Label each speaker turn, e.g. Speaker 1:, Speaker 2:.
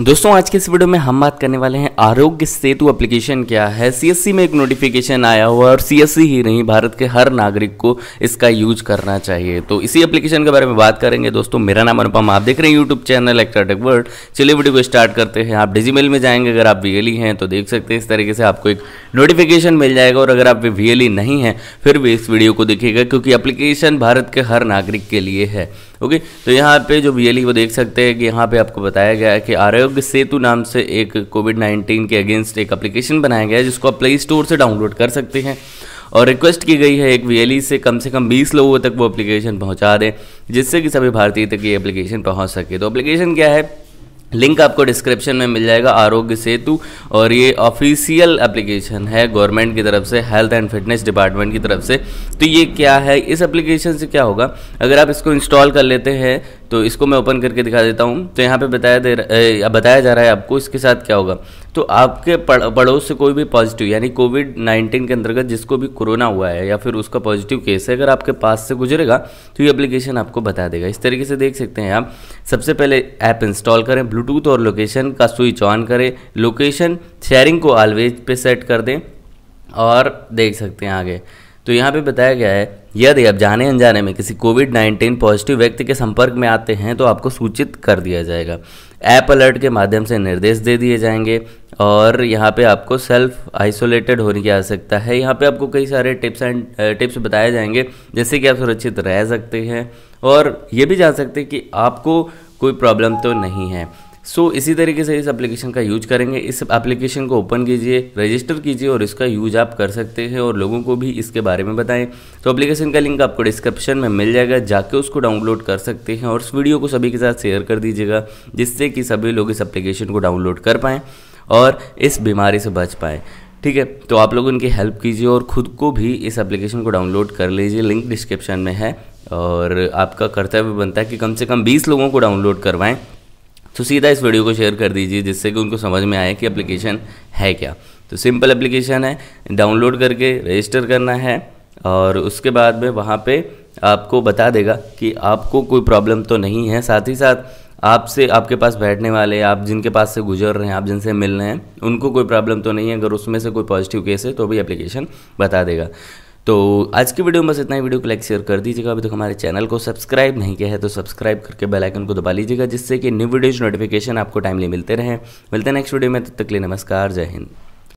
Speaker 1: दोस्तों आज के इस वीडियो में हम बात करने वाले हैं आरोग्य सेतु एप्लीकेशन क्या है सीएससी में एक नोटिफिकेशन आया हुआ और सीएससी ही नहीं भारत के हर नागरिक को इसका यूज करना चाहिए तो इसी एप्लीकेशन के बारे में बात करेंगे दोस्तों मेरा नाम अनुपम आप देख रहे हैं यूट्यूब चैनल एक्ट्राटेक वर्ल्ड चलिए वीडियो को स्टार्ट करते हैं आप डिजी में जाएंगे अगर आप वीएली e हैं तो देख सकते हैं इस तरीके से आपको एक नोटिफिकेशन मिल जाएगा और अगर आप वीएली e नहीं है फिर भी इस वीडियो को देखिएगा क्योंकि एप्लीकेशन भारत के हर नागरिक के लिए है ओके तो यहाँ पे जो बी e वो देख सकते हैं कि यहाँ पे आपको बताया गया है कि आरोग्य सेतु नाम से एक कोविड नाइन्टीन के अगेंस्ट एक अप्लीकेशन बनाया गया है जिसको आप प्ले स्टोर से डाउनलोड कर सकते हैं और रिक्वेस्ट की गई है एक वी e से कम से कम 20 लोगों तक वो एप्लीकेशन पहुंचा दें जिससे कि सभी भारतीय तक ये एप्लीकेशन पहुंच सके तो एप्लीकेशन क्या है लिंक आपको डिस्क्रिप्शन में मिल जाएगा आरोग्य सेतु और ये ऑफिशियल एप्लीकेशन है गवर्नमेंट की तरफ से हेल्थ एंड फिटनेस डिपार्टमेंट की तरफ से तो ये क्या है इस एप्लीकेशन से क्या होगा अगर आप इसको इंस्टॉल कर लेते हैं तो इसको मैं ओपन करके दिखा देता हूँ तो यहाँ पे बताया दे रहा बताया जा रहा है आपको इसके साथ क्या होगा तो आपके पड़ पड़ोस से कोई भी पॉजिटिव यानी कोविड नाइन्टीन के अंतर्गत जिसको भी कोरोना हुआ है या फिर उसका पॉजिटिव केस है अगर आपके पास से गुजरेगा तो ये एप्लीकेशन आपको बता देगा इस तरीके से देख सकते हैं आप सबसे पहले ऐप इंस्टॉल करें ब्लूटूथ और लोकेशन का स्विच ऑन करें लोकेशन शेयरिंग को ऑलवेज पे सेट कर दें और देख सकते हैं आगे तो यहाँ पे बताया गया है यदि आप जाने अनजाने में किसी कोविड 19 पॉजिटिव व्यक्ति के संपर्क में आते हैं तो आपको सूचित कर दिया जाएगा ऐप अलर्ट के माध्यम से निर्देश दे दिए जाएंगे और यहाँ पे आपको सेल्फ आइसोलेटेड होने की आवश्यकता है यहाँ पे आपको कई सारे टिप्स एंड टिप्स बताए जाएंगे जिससे कि आप सुरक्षित रह सकते हैं और ये भी जान सकते हैं कि आपको कोई प्रॉब्लम तो नहीं है सो so, इसी तरीके से इस एप्लीकेशन का यूज करेंगे इस एप्लीकेशन को ओपन कीजिए रजिस्टर कीजिए और इसका यूज आप कर सकते हैं और लोगों को भी इसके बारे में बताएं तो एप्लीकेशन का लिंक आपको डिस्क्रिप्शन में मिल जाएगा जाके उसको डाउनलोड कर सकते हैं और इस वीडियो को सभी के साथ शेयर कर दीजिएगा जिससे कि सभी लोग इस एप्लीकेशन को डाउनलोड कर पाएँ और इस बीमारी से बच पाएँ ठीक है तो आप लोग उनकी हेल्प कीजिए और ख़ुद को भी इस एप्लीकेशन को डाउनलोड कर लीजिए लिंक डिस्क्रिप्शन में है और आपका कर्तव्य बनता है कि कम से कम 20 लोगों को डाउनलोड करवाएं तो सीधा इस वीडियो को शेयर कर दीजिए जिससे कि उनको समझ में आए कि एप्लीकेशन है क्या तो सिंपल एप्लीकेशन है डाउनलोड करके रजिस्टर करना है और उसके बाद में वहाँ पे आपको बता देगा कि आपको कोई प्रॉब्लम तो नहीं है साथ ही साथ आपसे आपके पास बैठने वाले आप जिनके पास से गुजर रहे हैं आप जिनसे मिल रहे हैं उनको कोई प्रॉब्लम तो नहीं है अगर उसमें से कोई पॉजिटिव केस है तो भी एप्लीकेशन बता देगा तो आज की वीडियो में बस इतना ही वीडियो को लाइक शेयर कर दीजिएगा अभी तक तो हमारे चैनल को सब्सक्राइब नहीं किया है तो सब्सक्राइब करके बेल आइकन को दबा लीजिएगा जिससे कि न्यू वीडियोज नोटिफिकेशन आपको टाइमली मिलते रहें मिलते हैं नेक्स्ट वीडियो में तब तो तक लिए नमस्कार जय हिंद